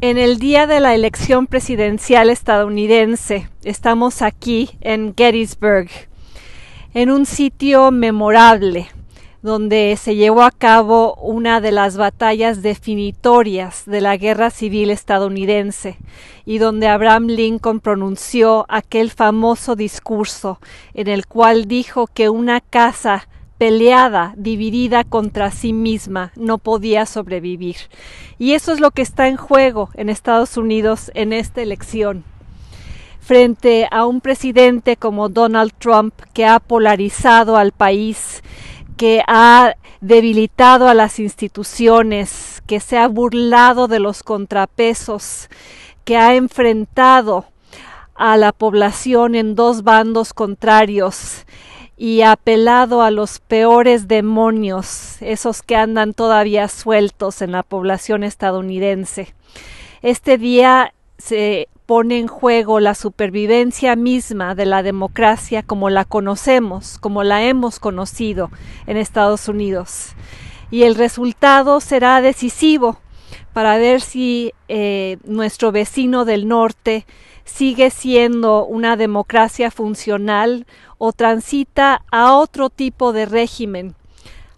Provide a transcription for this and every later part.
En el día de la elección presidencial estadounidense, estamos aquí en Gettysburg, en un sitio memorable donde se llevó a cabo una de las batallas definitorias de la Guerra Civil estadounidense y donde Abraham Lincoln pronunció aquel famoso discurso en el cual dijo que una casa peleada, dividida contra sí misma, no podía sobrevivir. Y eso es lo que está en juego en Estados Unidos en esta elección. Frente a un presidente como Donald Trump que ha polarizado al país, que ha debilitado a las instituciones, que se ha burlado de los contrapesos, que ha enfrentado a la población en dos bandos contrarios, y apelado a los peores demonios, esos que andan todavía sueltos en la población estadounidense. Este día se pone en juego la supervivencia misma de la democracia como la conocemos, como la hemos conocido en Estados Unidos. Y el resultado será decisivo para ver si eh, nuestro vecino del norte sigue siendo una democracia funcional o transita a otro tipo de régimen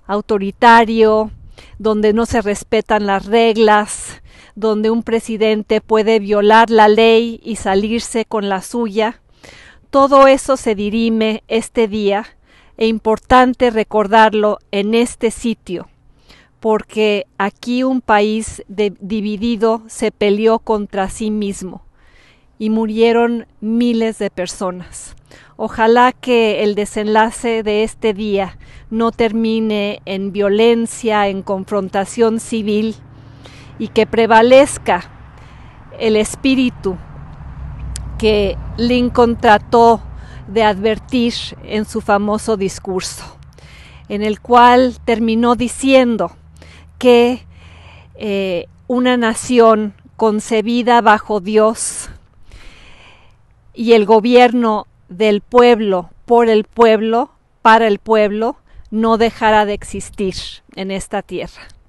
autoritario, donde no se respetan las reglas, donde un presidente puede violar la ley y salirse con la suya. Todo eso se dirime este día e importante recordarlo en este sitio porque aquí un país dividido se peleó contra sí mismo y murieron miles de personas. Ojalá que el desenlace de este día no termine en violencia, en confrontación civil y que prevalezca el espíritu que Lincoln trató de advertir en su famoso discurso, en el cual terminó diciendo que eh, una nación concebida bajo Dios y el gobierno del pueblo por el pueblo, para el pueblo, no dejará de existir en esta tierra.